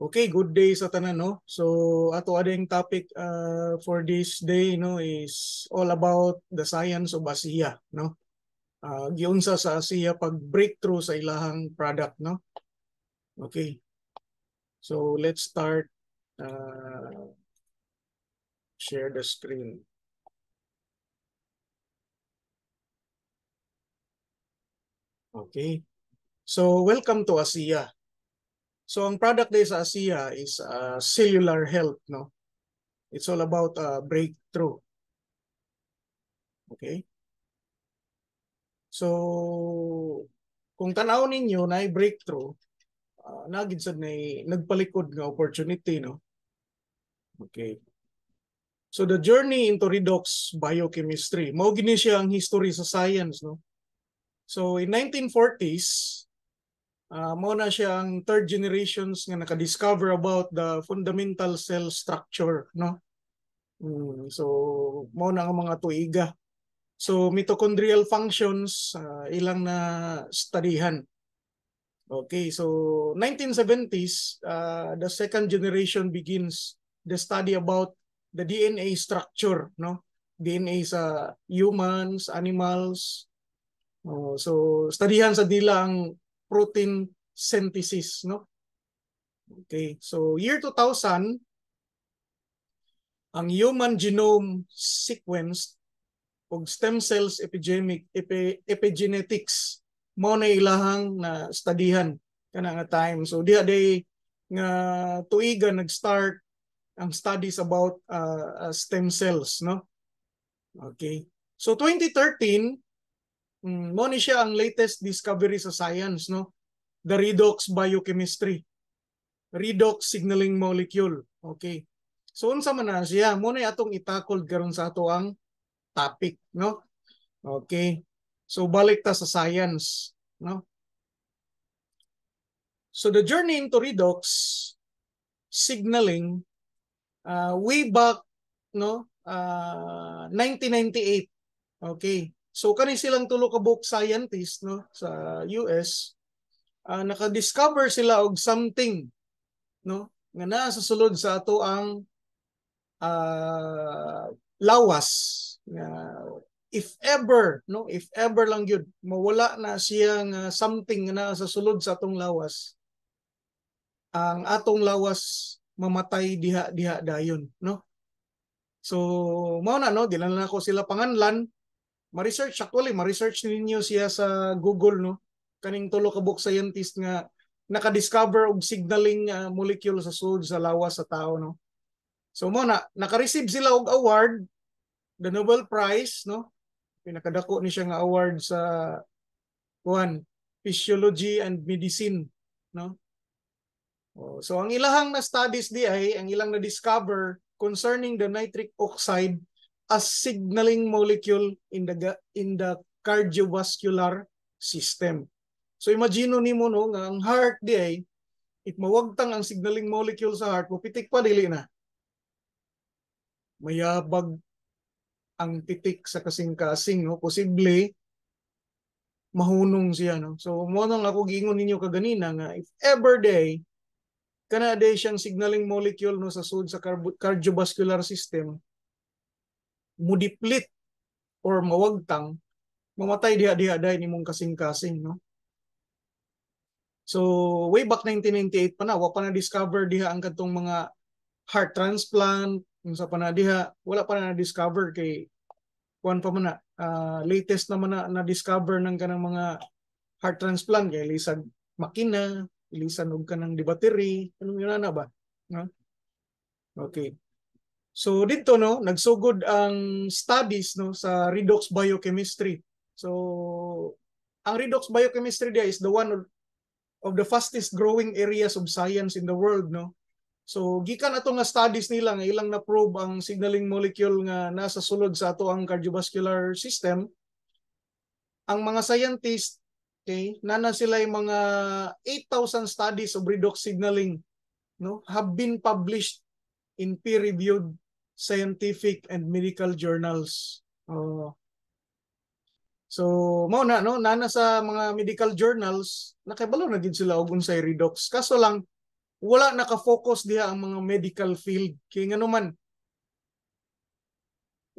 Okay, good day sa tanan no. So ato ading topic uh, for this day no is all about the science of Asia no. Uh, giunsa sa Asia pag breakthrough sa ilahang product no. Okay. So let's start uh, share the screen. Okay. So welcome to ASEA So ang product day sa ASEA is uh, cellular health, no? It's all about uh, breakthrough. Okay? So kung tanaw ninyo na breakthrough, uh, nagid sad nay nagpalikod nga opportunity, no? Okay. So the journey into redox biochemistry, mao gini siya ang history sa science, no? So in 1940s, uh, ah, mo na siyang third generations nga naka-discover about the fundamental cell structure no mm, so mo na nga mga tuiga so mitochondrial functions uh, ilang na studyhan okay so 1970s uh, ah, the second generation begins the study about the DNA structure no DNA sa humans animals Oh, so studyhan sa dila ang protein synthesis, no? Okay, so year 2000, ang human genome sequence o stem cells epigenetic epi, epigenetics mao na ilahang na studyhan kana nga time. So diha day nga tuiga nag-start ang studies about uh, uh, stem cells, no? Okay. So 2013, Mm, siya ang latest discovery sa science, no? The redox biochemistry. Redox signaling molecule. Okay. So unsa man na siya, Muna ni atong itakol karon sa ato ang topic, no? Okay. So balik ta sa science, no? So the journey into redox signaling uh, way back no uh, 1998. Okay. So kani silang tulo ka book scientist no sa US uh, ah, naka-discover sila og something no nga naa sa sulod sa ato ang uh, lawas nga if ever no if ever lang gyud mawala na siyang uh, something nga naa sa sulod sa atong lawas ang atong lawas mamatay diha diha dayon no so mao na no dila na ko sila panganlan ma-research actually ma-research ninyo siya sa Google no kaning tulo ka book scientist nga naka-discover og signaling uh, molecule sa sud sa lawas sa tao no so mo na naka-receive sila og award the Nobel Prize no pinakadako ni siya nga award sa kuan physiology and medicine no so ang ilahang na studies di ay ang ilang na discover concerning the nitric oxide a signaling molecule in the in the cardiovascular system. So imagine ni mo no nga ang heart di ay it mawagtang ang signaling molecule sa heart mo pitik pa dili na. Mayabag ang pitik sa kasing-kasing no posible mahunong siya no. So mo nang ako gingon ninyo kaganina nga if ever day kana day siyang signaling molecule no sa sud sa cardiovascular system mudiplit or mawagtang mamatay diha diha dai nimong kasing-kasing no So way back 1998 pa na wa pa na discover diha ang kadtong mga heart transplant unsa pa na diha wala pa na, na discover kay kuan pa man na uh, latest naman na na discover ng kanang mga heart transplant kay lisag makina ilisan og kanang di battery anong yun na ba no? Okay. So dito no, nagsugod ang studies no sa redox biochemistry. So ang redox biochemistry there is the one of the fastest growing areas of science in the world no. So gikan ato nga studies nila nga ilang na probe ang signaling molecule nga nasa sulod sa ato ang cardiovascular system. Ang mga scientist okay, nana sila yung mga 8,000 studies of redox signaling no have been published in peer-reviewed scientific and medical journals. Oh. So, mo na no, nana sa mga medical journals, nakabalo na din sila og unsay redox. Kaso lang wala naka-focus diha ang mga medical field kay ngano man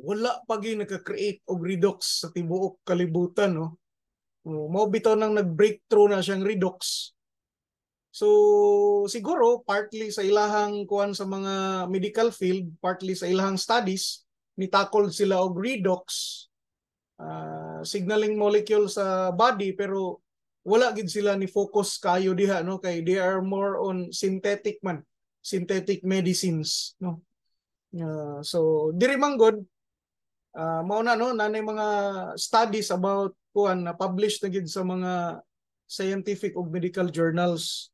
wala pagi gyud create og redox sa tibuok kalibutan no. Oh, mao bitaw nang nag-breakthrough na siyang redox So siguro partly sa ilahang kuan sa mga medical field, partly sa ilahang studies, nitakol sila og redox uh, signaling molecule sa body pero wala gid sila ni focus kayo diha no kay they are more on synthetic man, synthetic medicines no. Uh, so diri man god uh, ah, mao na no nanay mga studies about kuan na published na gid sa mga scientific ug medical journals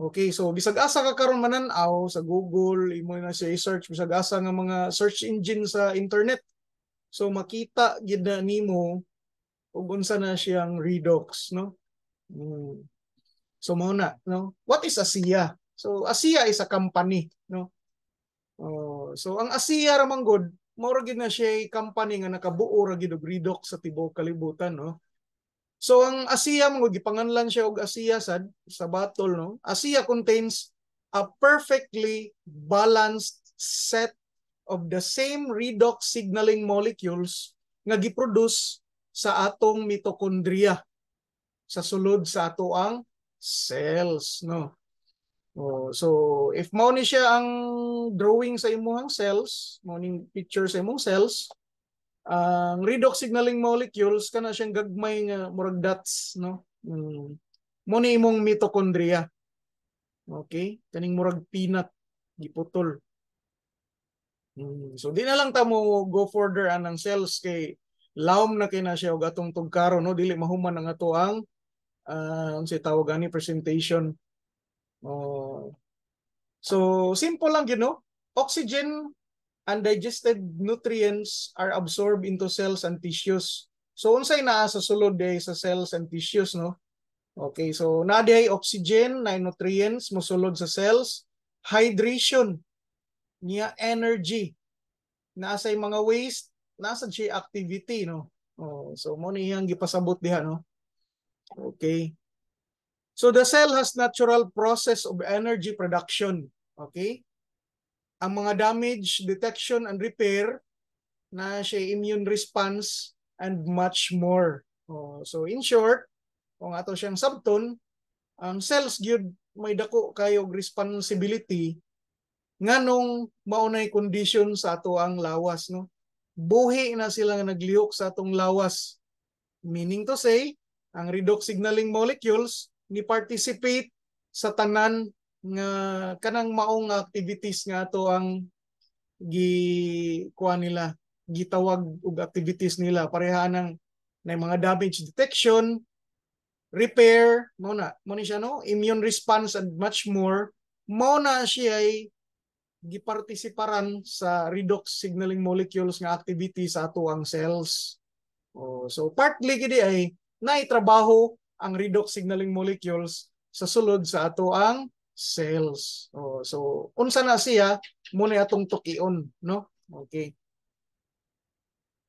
Okay, so bisag asa ka karon mananaw sa Google, imo na siya i-search bisag asa nga mga search engine sa internet. So makita gid na nimo kung unsa na siyang redox, no? Hmm. So mao na, no? What is ASIA? So ASIA is a company, no? Oh, so ang ASIA ramang good, gud, mao ra gid na siya company nga nakabuo ra gid og redox sa tibuok kalibutan, no? So ang ASEA mo gipanganlan siya og ASEA sad sa battle no. Asia contains a perfectly balanced set of the same redox signaling molecules nga giproduce sa atong mitochondria sa sulod sa ato ang cells no. Oh, so if mao ni siya ang drawing sa imong cells, mao ning picture sa imong cells, ang uh, redox signaling molecules kana siyang gagmay nga murag dots no mo hmm. ni imong mitochondria okay kaning murag peanut giputol hmm. so di na lang ta mo go further anang cells kay laom na kay na siya og atong tugkaro no dili mahuman ang ato ang uh, ang si tawag ani presentation oh. so simple lang gyud no. oxygen undigested nutrients are absorbed into cells and tissues. So unsay naa sa sulod day sa cells and tissues no? Okay, so na day oxygen, na nutrients mosulod sa cells, hydration niya energy. Naa mga waste, nasa G activity no. Oh, so mo ni ang gipasabot diha no. Okay. So the cell has natural process of energy production, okay? ang mga damage detection and repair na siya immune response and much more. Oh, so in short, kung ato siyang subton, ang cells gyud may dako kayo responsibility nganong maunay condition sa ato ang lawas no. Buhi na sila nga naglihok sa atong lawas. Meaning to say, ang redox signaling molecules ni participate sa tanan nga kanang maong activities nga to ang gi kuha nila gitawag og activities nila pareha nang na mga damage detection repair mo na mo ni siya no immune response and much more mo na siya ay gipartisiparan sa redox signaling molecules nga activity sa ato ang cells oh, so partly gidi ay naitrabaho ang redox signaling molecules sa sulod sa ato ang sales. Oh, so unsa na siya muna atong tukion, no? Okay.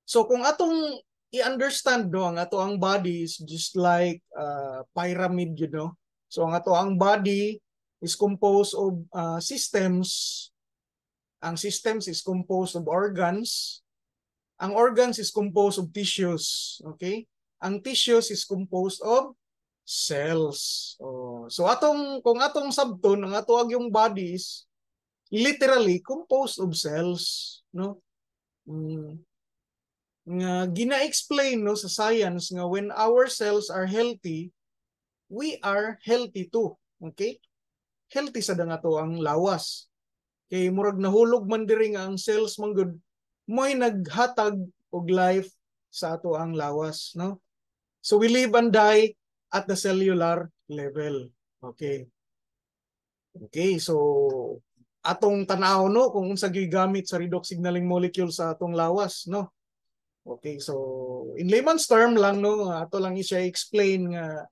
So kung atong i-understand no ang ato ang body is just like uh, pyramid you know. So ang ato ang body is composed of uh, systems. Ang systems is composed of organs. Ang organs is composed of tissues, okay? Ang tissues is composed of cells. Oh. So atong kung atong sabton ang atuag yung bodies literally composed of cells, no? Mm. Nga gina-explain no sa science nga when our cells are healthy, we are healthy too. Okay? Healthy sa dangato ang lawas. Kay murag nahulog man diri nga ang cells man gud moy naghatag og life sa ato ang lawas, no? So we live and die at the cellular level. Okay. Okay, so atong tanaw no kung unsa gigamit sa redox signaling molecule sa atong lawas no. Okay, so in layman's term lang no, ato lang siya explain nga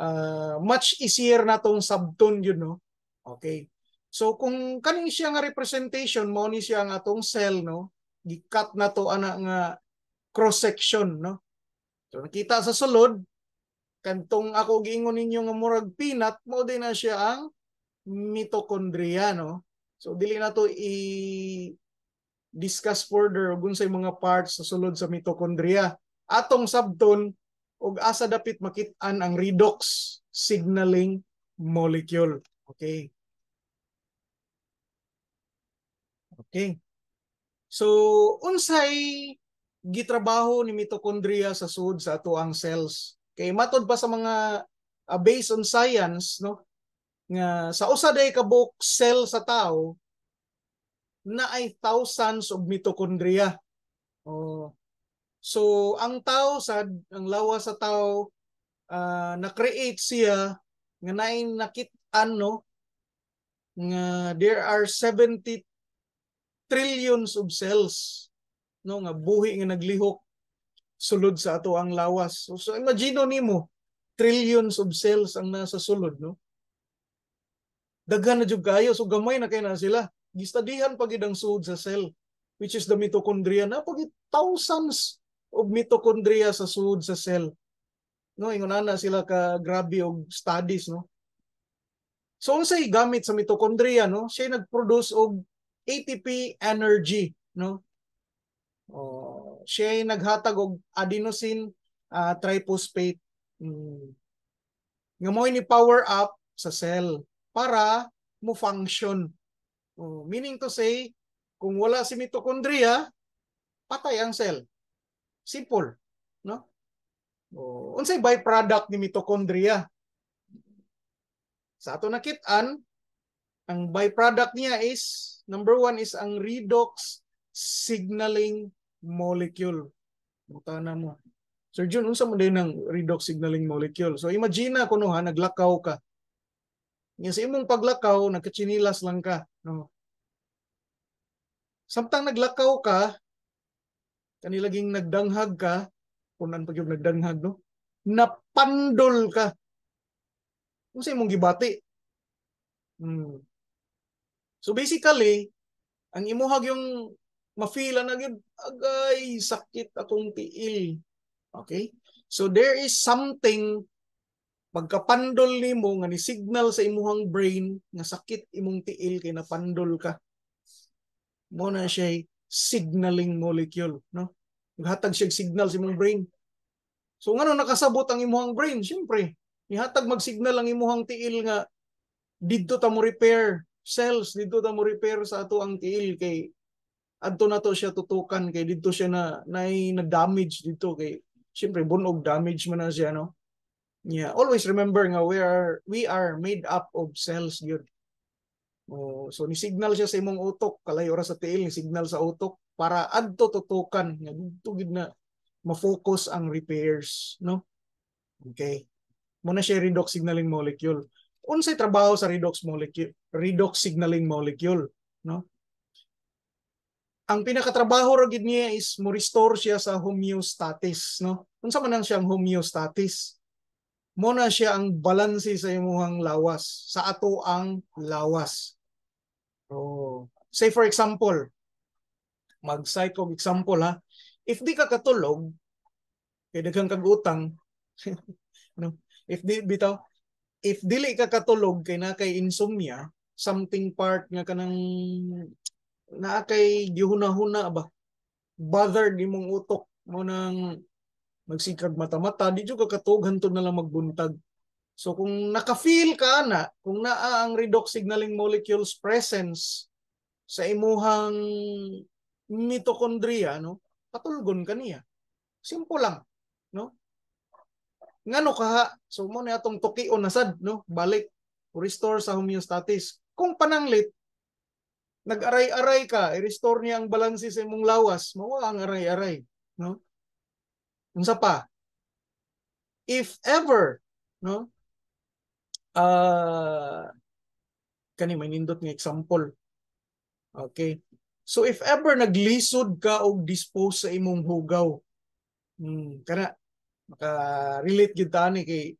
uh, much easier na tong subtone yun no. Okay. So kung kaning siya nga representation mo ni siya nga atong cell no, gikat na to ana nga cross section no. So nakita sa sulod kantong ako giingon ninyo nga murag peanut mo din na siya ang mitochondria no so dili na to i discuss further og unsay mga parts sa sulod sa mitochondria atong sabton og asa dapit makit-an ang redox signaling molecule okay okay so unsay gitrabaho ni mitochondria sa sud sa ato ang cells Kay matod ba sa mga uh, based on science no nga sa usa day ka book cell sa tao na ay thousands of mitochondria. Oh. So ang tao sad ang lawa sa tao uh, na-create siya nga naay nakit ano nga there are 70 trillions of cells no nga buhi nga naglihok sulod sa ato ang lawas. So, so imagine nimo trillions of cells ang nasa sulod no. Daghan na jud kayo so gamay na kay na sila. Gistadihan pagid ang suod sa cell which is the mitochondria na pagid thousands of mitochondria sa sulod sa cell. No, ingon na sila ka grabe og studies no. So unsay gamit sa mitochondria no? Siya nagproduce og ATP energy no? Oh, siya ay naghatag og adenosine uh, ah, triphosphate mm, nga mo ni power up sa cell para mo function. Oh, meaning to say, kung wala si mitochondria, patay ang cell. Simple, no? Oh, unsay byproduct ni mitochondria? Sa ato nakit-an, ang byproduct niya is number one is ang redox signaling molecule. Buta na mo. Sir Jun, unsa man din ang redox signaling molecule? So imagine na kuno ha naglakaw ka. Nga sa imong paglakaw nagkatsinilas lang ka, no. Samtang naglakaw ka, kanilaging nagdanghag ka, kunan pag yung nagdanghag no, napandol ka. Unsa imong gibati? Hmm. So basically, ang imuhag yung mafila na gyud agay sakit akong tiil okay so there is something pagkapandol nimo nga ni signal sa imuhang brain nga sakit imong tiil kay napandol ka mo na siya signaling molecule no naghatag siya signal sa imong brain so ngano nakasabot ang imuhang brain syempre nihatag magsignal ang imuhang tiil nga didto ta mo repair cells didto ta mo repair sa ato ang tiil kay adto na to siya tutukan kay dito siya na nay na damage dito kay syempre bunog damage man na siya no yeah always remember nga we are we are made up of cells yun oh so ni signal siya sa imong utok kalay oras sa tail ni signal sa utok para adto tutukan nga dito gid na ma-focus ang repairs no okay mo na siya redox signaling molecule unsay trabaho sa redox molecule redox signaling molecule no ang pinakatrabaho ra gid niya is mo restore siya sa homeostasis no unsa man ang siyang homeostasis mo na siya ang balance sa imong lawas sa ato ang lawas oh say for example mag psycho example ha if di ka katulog kay daghang kag utang no if di bitaw if dili ka katulog kay na kay insomnia something part nga kanang na kay gihuna-huna ba bothered imong utok mo nang magsikag mata-mata di jud ka katughan to na lang magbuntag So kung naka-feel ka na, kung naa ang redox signaling molecules presence sa imuhang mitochondria, no? patulgon ka niya. Simple lang. No? Ngano ka ha? So mo ni atong tukion na sad, no? balik. Restore sa homeostasis. Kung pananglit, nag-aray-aray ka, i-restore niya ang balansi sa imong lawas, mawa ang aray-aray. No? Unsa pa? If ever, no? Uh, kani may nindot nga example. Okay. So if ever naglisod ka og dispose sa imong hugaw, hmm, kana maka-relate gid ta ni kay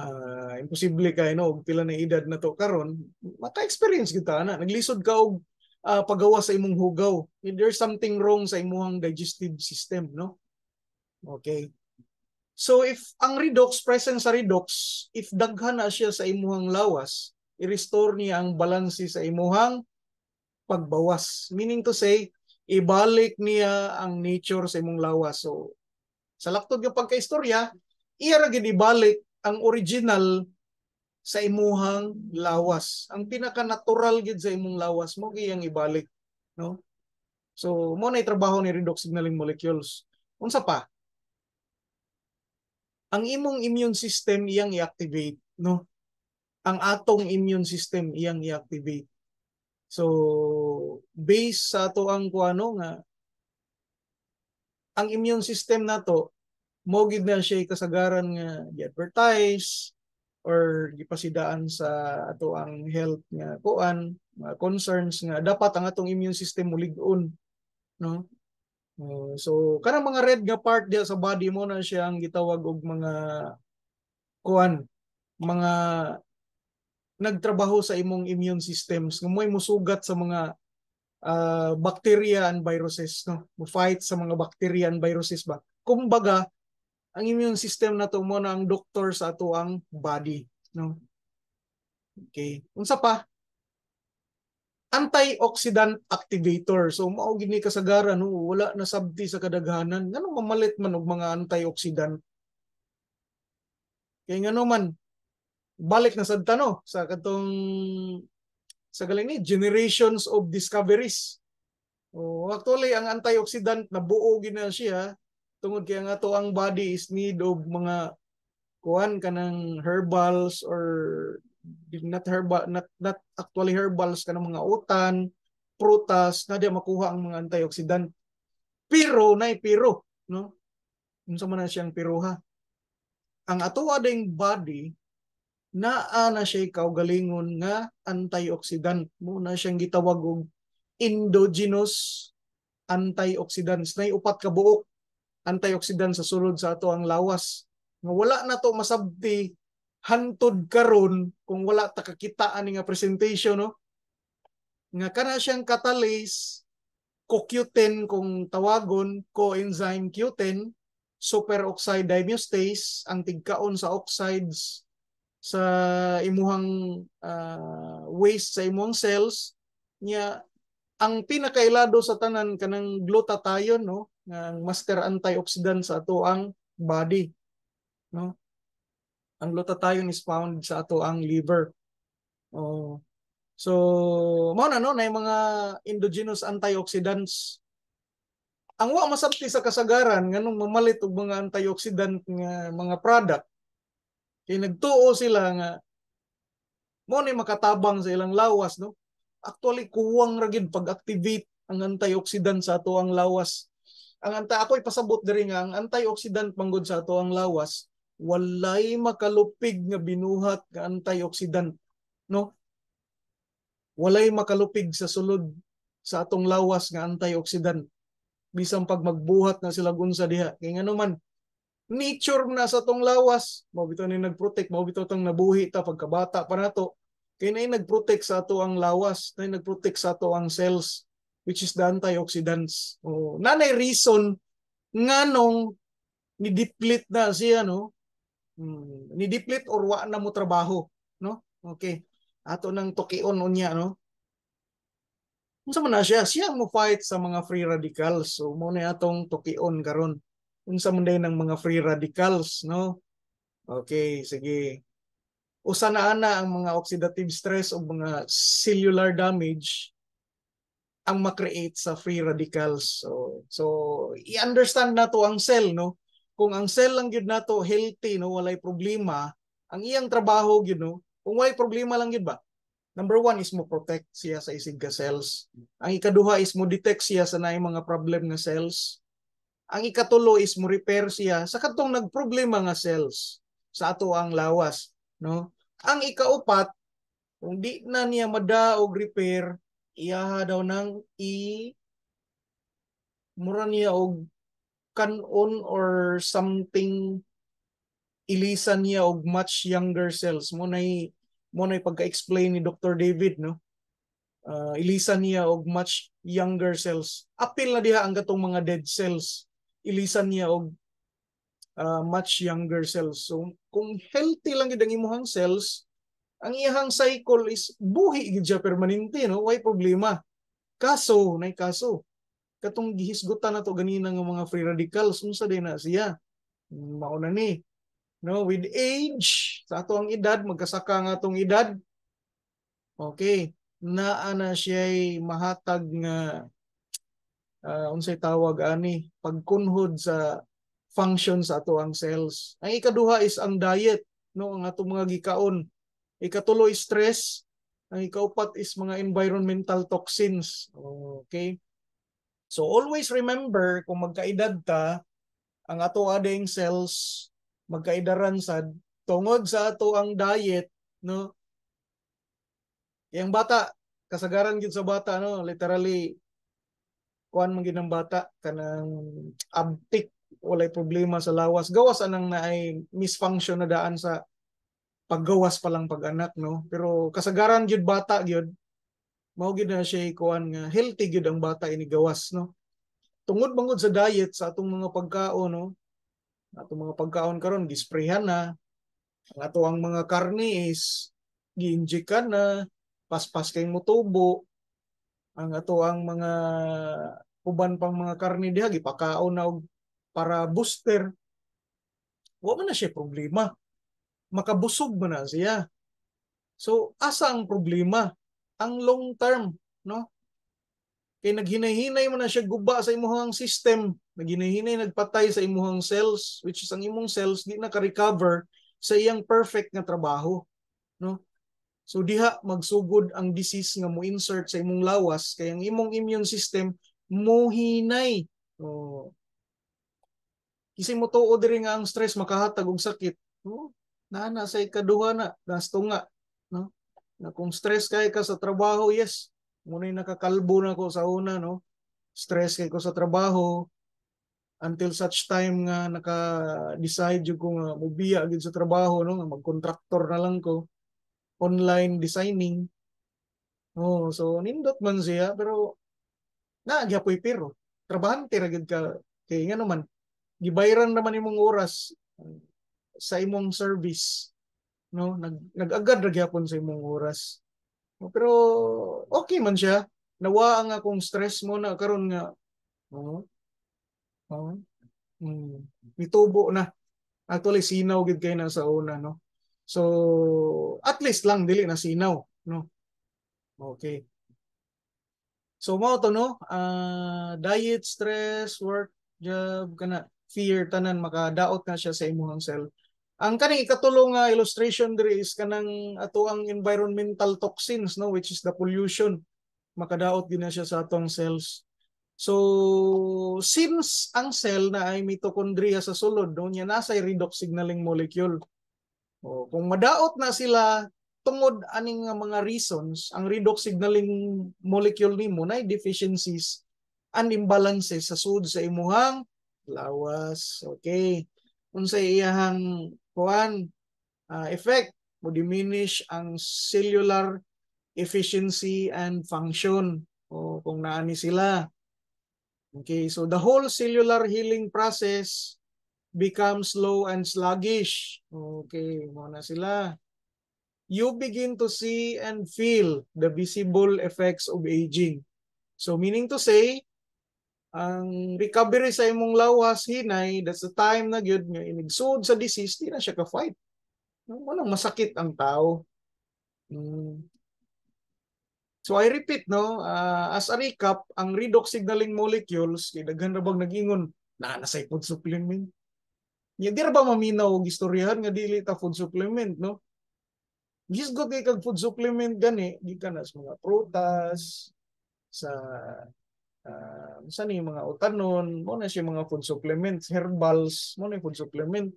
uh, imposible kay no og pila na edad na to karon maka-experience kita ta na naglisod ka og uh, ah, pagawa sa imong hugaw. There's something wrong sa imong digestive system, no? Okay. So if ang redox, present sa redox, if daghan na siya sa imuhang lawas, i-restore niya ang balance sa imuhang pagbawas. Meaning to say, ibalik niya ang nature sa imong lawas. So sa laktod nga pagkaistorya, iya ra ibalik ang original sa imuhang lawas. Ang pinaka-natural gid sa imong lawas mo kayang ibalik, no? So, mo na trabaho ni redox signaling molecules. Unsa pa? Ang imong immune system iyang i-activate, no? Ang atong immune system iyang i-activate. So, based sa ato ang kuano nga ang immune system nato mo gid na siya kasagaran nga i-advertise, or gipasidaan sa ato ang health nga kuan mga concerns nga dapat ang atong immune system mulig-on no so kanang mga red nga part diya sa body mo na siya ang gitawag og mga kuan mga nagtrabaho sa imong immune systems nga moay musugat sa mga uh, bacteria and viruses no mo fight sa mga bacteria and viruses ba kumbaga ang immune system na to mo na ang doktor sa ato ang body no okay unsa pa antioxidant activator so mao gini kasagaran no wala na sabti sa kadaghanan ngano mamalit man og mga antioxidant kay ngano man balik na sad tano sa katong sa galing ni generations of discoveries oh actually ang antioxidant na buo gina siya tungod kaya nga to ang body is need of mga kuan kanang herbals or not herbal not, not actually herbals kanang mga utan prutas na di makuha ang mga antioxidant pero nay pero no unsa man na siyang piruha ang atoa ding body naa na siya kaugalingon nga antioxidant mo na siyang gitawag og endogenous antioxidants na upat ka buok antioxidant sa sulod sa ato ang lawas nga wala na to masabti hantod karon kung wala ta kakitaan nga presentation no nga kana siyang catalase CoQ10 kung tawagon coenzyme Q10 superoxide dismutase ang tigkaon sa oxides sa imuhang uh, waste sa imong cells niya ang pinakailado sa tanan kanang glutathione no nga master antioxidant sa ato ang body no ang glutathione is found sa ato ang liver oh so mao na no na mga endogenous antioxidants ang wa masabti sa kasagaran nganong mamalit og mga antioxidant nga mga product kay nagtuo sila nga mo ni makatabang sa ilang lawas no Actually, kuwang ragid pag-activate ang antioxidant sa ato ang lawas. Ang anta ako ipasabot diri nga ang antioxidant panggod sa ato ang lawas walay makalupig nga binuhat nga antioxidant no walay makalupig sa sulod sa atong lawas nga antioxidant bisan pag magbuhat na sila gunsa diha kay ngano man nature na sa atong lawas mao bitaw ni nagprotect mao bitaw tang nabuhi ta pagkabata pa nato Kay nay nagprotect sa ato ang lawas, nay nagprotect sa ato ang cells which is the antioxidants. O, nanay reason nganong ni deplete na siya no. Hmm, ni deplete or wa na mo trabaho, no? Okay. Ato nang tokion unya no. Unsa man na siya, siya mo fight sa mga free radicals. So mo na atong tokion karon. Unsa man day ng mga free radicals, no? Okay, sige usa na ana ang mga oxidative stress o mga cellular damage ang ma-create sa free radicals. So, so i-understand nato ang cell no. Kung ang cell lang gyud nato healthy no, walay problema, ang iyang trabaho gyud no, kung walay problema lang gyud ba. Number one is mo protect siya sa isig ka cells. Ang ikaduha is mo detect siya sa naay mga problem nga cells. Ang ikatulo is mo repair siya sa katong nagproblema nga cells sa ato ang lawas No? Ang ikaupat, kung di na niya madaog repair, iyaha daw nang i mura niya og kanon or something ilisan niya og much younger cells mo nay mo nay pagka-explain ni Dr. David no uh, ah, ilisan niya og much younger cells apil na diha ang gatong mga dead cells ilisan niya og uh, much younger cells. So kung healthy lang gid ang imong cells, ang iyang cycle is buhi gid siya permanente no, way problema. Kaso, nay kaso, katong gihisgutan nato ganina ng mga free radicals unsa din na siya. Hmm, mao ni. No, with age, sa ato ang edad, magkasaka nga atong edad. Okay, naa na siya'y mahatag nga uh, unsay tawag ani pagkunhod sa function sa ato ang cells. Ang ikaduha is ang diet, no, ang ato mga gikaon. Ikatulo is stress, ang ikaupat is mga environmental toxins. Okay? So always remember kung magkaedad ta, ang ato ading cells magkaidaran sad tungod sa ato ang diet, no? Yang bata, kasagaran gid sa bata no, literally kuan man bata kanang abtik walay problema sa lawas gawas anang na ay misfunction na daan sa paggawas pa lang pag-anak no pero kasagaran gyud bata gyud mao gyud na siya kuan nga healthy gyud ang bata ini gawas no tungod bangod sa diet sa atong mga pagkaon no atong mga pagkaon karon gisprehan na ang ato ang mga karne is giinjikan na paspas kay mutubo ang ato ang mga uban pang mga karne diha gipakaon na og para booster, wa man na siya problema. Makabusog man na siya. So, asa ang problema? Ang long term, no? Kay naghinahinay mo na siya guba sa imuhang system, naghinahinay nagpatay sa imuhang cells, which is ang imong cells di na ka-recover sa iyang perfect nga trabaho, no? So diha magsugod ang disease nga mo insert sa imong lawas kay ang imong immune system mohinay. Oh, Kising mo tuod diri nga ang stress makahatag og sakit. No? na sa ikaduha na, gasto nga. No? Na kung stress kay ka sa trabaho, yes. Muna'y nakakalbo na ko sa una, no? Stress kay ko sa trabaho, until such time nga naka-decide yung kung ah, mubiya agad sa trabaho no mag-contractor na lang ko online designing oh so nindot man siya pero na gyapon pero trabahante ra gid ka kay nga naman gibayaran naman imong oras sa imong service no nag nagagad ra gyapon sa imong oras pero okay man siya nawa ang akong stress mo na karon nga no oh, mm, nitubo na actually sinaw gid kay na sa una no so at least lang dili na sinaw no okay so mao to no uh, diet stress work job kana fear tanan makadaot na siya sa imong self ang kaning ikatulong uh, illustration diri is kanang ato ang environmental toxins no which is the pollution makadaot din na siya sa atong cells So, since ang cell na ay mitochondria sa sulod, no, niya nasa redox signaling molecule. O, kung madaot na sila tungod aning mga reasons, ang redox signaling molecule nimo na deficiencies and imbalances sa sud sa imuhang lawas okay unsay iyahang kuan uh, ah, effect mo diminish ang cellular efficiency and function o kung naani sila okay so the whole cellular healing process becomes slow and sluggish okay mo na sila you begin to see and feel the visible effects of aging so meaning to say ang recovery sa imong lawas hinay that's the time na gyud nga inigsud sa disease di na siya ka fight no nang masakit ang tao mm. so i repeat no uh, as a recap ang redox signaling molecules kay daghan ra bang nagingon na nasay food supplement nya di ba maminaw og istoryahan nga dili ta food supplement no Gisgot kay kag food supplement gani gikan sa mga prutas sa uh, ah, saan yung mga utanon, mo na siya mga food supplements, herbals, mo na food supplement.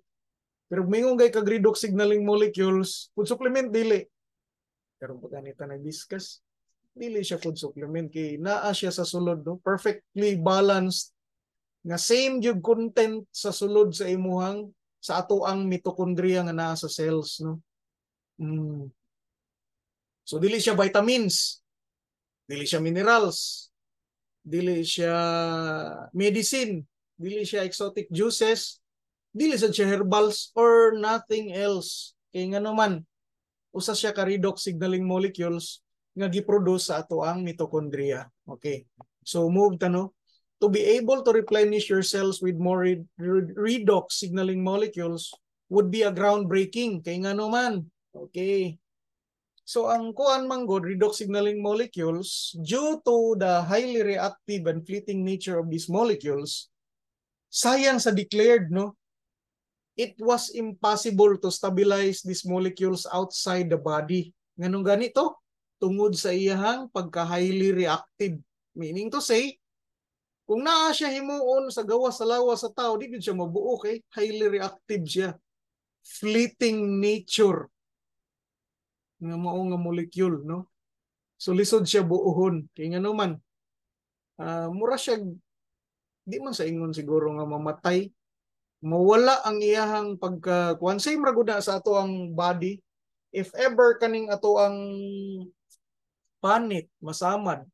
Pero mingong kay kag redox signaling molecules, food supplement dili. Pero pag anita na discuss, dili siya food supplement kay naa siya sa sulod no, perfectly balanced nga same yung content sa sulod sa imuhang sa ato ang mitochondria nga naa sa cells no. Mm. So dili siya vitamins, dili siya minerals, dili siya medicine, dili siya exotic juices, dili sad siya herbals or nothing else. Kay nga naman, usa siya ka redox signaling molecules nga giproduce sa ato ang mitochondria. Okay. So move tano to be able to replenish your cells with more red red redox signaling molecules would be a groundbreaking kay nga naman. Okay. So ang kuan man redox signaling molecules due to the highly reactive and fleeting nature of these molecules sayang sa declared no it was impossible to stabilize these molecules outside the body nganong ganito tungod sa iyang pagka highly reactive meaning to say kung naa siya himuon sa gawas sa lawas sa tao di gyud siya mabuo kay highly reactive siya fleeting nature nga mao nga molecule no so lisod siya buuhon kay nga naman uh, mura siya di man sa ingon siguro nga mamatay mawala ang iyahang pagkakuan same ra gud sa ato ang body if ever kaning ato ang panit masamad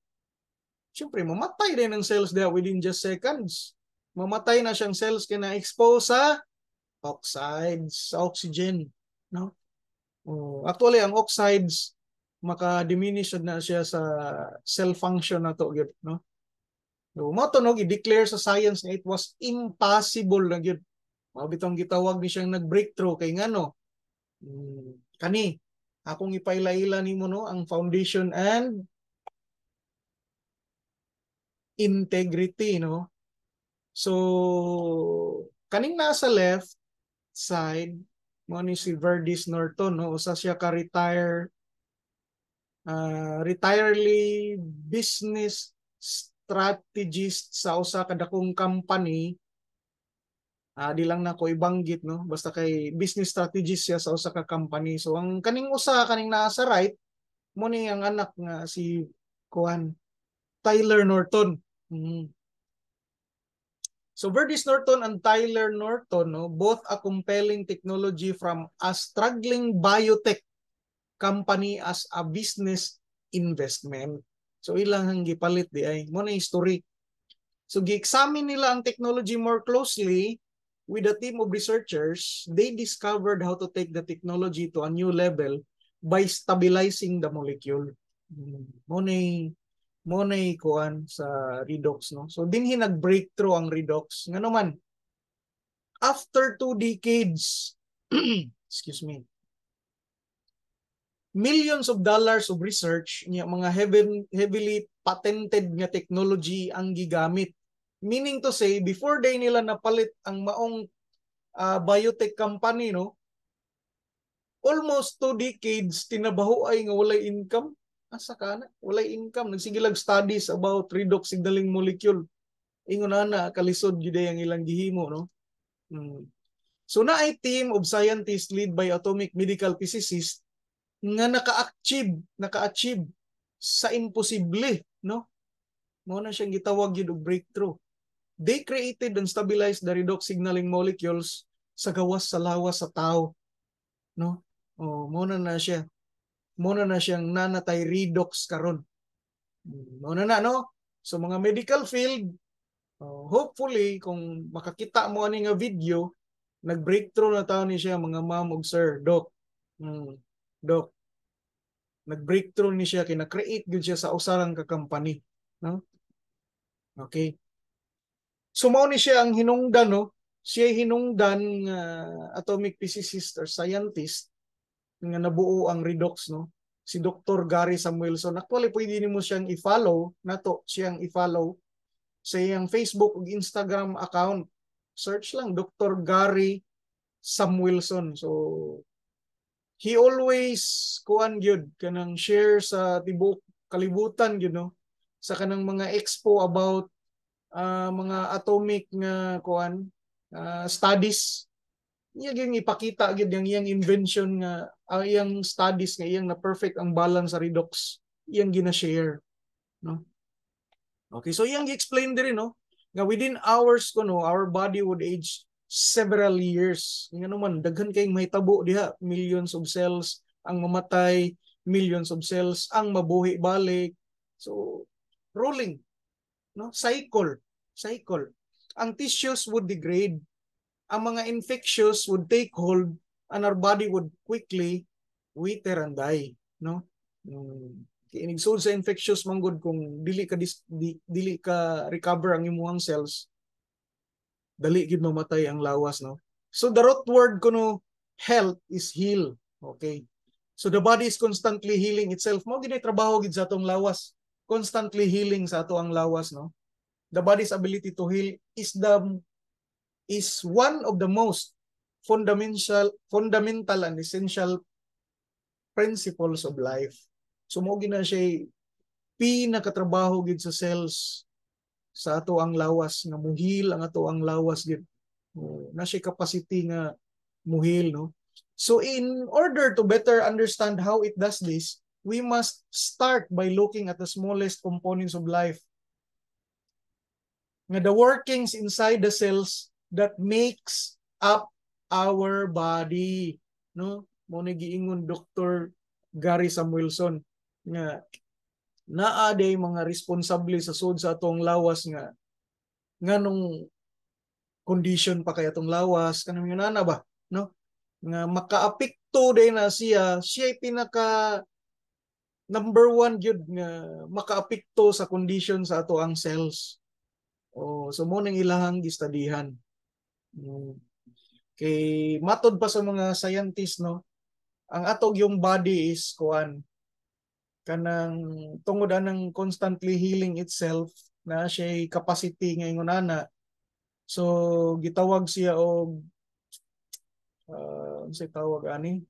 syempre mamatay din ang cells there within just seconds mamatay na siyang cells kay na expose sa oxides sa oxygen no Oh, actually ang oxides maka-diminish na siya sa cell function na to gyud, no? So, mo i-declare sa science na it was impossible na gyud. Mabitong gitawag ni siyang nag-breakthrough kay ngano? Mm, kani akong ipaila-ila nimo no ang foundation and integrity no so kaning nasa left side mo ano ni si Verdis Norton no usa siya ka retire uh, retirely business strategist sa usa ka dakong company uh, di lang na ko ibanggit no basta kay business strategist siya sa usa ka company so ang kaning usa kaning naa sa right mo ni ang anak nga si Kuan Tyler Norton mm -hmm. So Bernice Norton and Tyler Norton, no, both a compelling technology from a struggling biotech company as a business investment. So ilang ang gipalit di ay mo na history. So gi-examine nila ang technology more closely with a team of researchers. They discovered how to take the technology to a new level by stabilizing the molecule. Mo hmm, na mo na kuan sa redox no so din hinag breakthrough ang redox ngano man after two decades excuse me millions of dollars of research niya mga heavy, heavily patented nga technology ang gigamit meaning to say before day nila napalit ang maong uh, biotech company no almost two decades tinabaho ay nga walay income asa ah, ka na walay income nagsigilag studies about redox signaling molecule ingon ana kalisod gyud ang ilang gihimo no hmm. so na ay team of scientists led by atomic medical physicist nga naka-achieve naka-achieve sa imposible no mo na siyang gitawag gyud og breakthrough they created and stabilized the redox signaling molecules sa gawas sa lawas sa tao no oh mo na na siya muna na siyang nanatay redox karon. Muna na no. So mga medical field uh, hopefully kung makakita mo ani nga video nag-breakthrough na taw ni siya mga ma'am ug sir, doc. Mm, doc. Nag-breakthrough ni siya kay na-create gud siya sa usarang ka company, no? Okay. Sumaw so, ni siya ang hinungdan no, siya hinungdan uh, atomic physicist or scientist nga nabuo ang redox no si Dr. Gary Samuelson actually pwede nimo siyang i-follow nato siyang i-follow sa iyang Facebook ug Instagram account search lang Dr. Gary Samuelson so he always kuan gyud kanang share sa tibuok kalibutan gyud no sa kanang mga expo about uh, mga atomic nga kuan uh, studies iya gyud ipakita gid ang iyang invention nga ang ah, iyang studies nga iyang na perfect ang balance sa redox iyang gina-share no okay so iyang explain diri no nga within hours ko no our body would age several years nga naman daghan kay mahitabo diha millions of cells ang mamatay millions of cells ang mabuhi balik so rolling no cycle cycle ang tissues would degrade ang mga infectious would take hold and our body would quickly wither and die. No? Inigsood sa infectious manggod kung dili ka dili ka recover ang imong cells, dali gid mamatay ang lawas no. So the root word kuno health is heal. Okay. So the body is constantly healing itself. Mao gid trabaho gid sa atong lawas. Constantly healing sa ato ang lawas no. The body's ability to heal is the is one of the most fundamental fundamental and essential principles of life. So mo gina siya pinakatrabaho gid sa cells sa ato ang lawas nga muhil ang ato ang lawas gid na siya capacity nga muhil no. So in order to better understand how it does this, we must start by looking at the smallest components of life. Nga the workings inside the cells that makes up our body. No? Mo ni giingon Dr. Gary Samuelson nga naa day mga responsable sa sud sa atong lawas nga nganong condition pa kay atong lawas kanang yun nana ba no nga makaapekto day na siya siya pinaka number one gyud nga makaapekto sa condition sa ato ang cells oh so mo nang ilahang gistadihan Kay matod pa sa mga scientist no, ang atog yung body is kuan kanang tungod anang constantly healing itself na siya capacity ngayon ana. So gitawag siya og uh, ah, sa tawag ani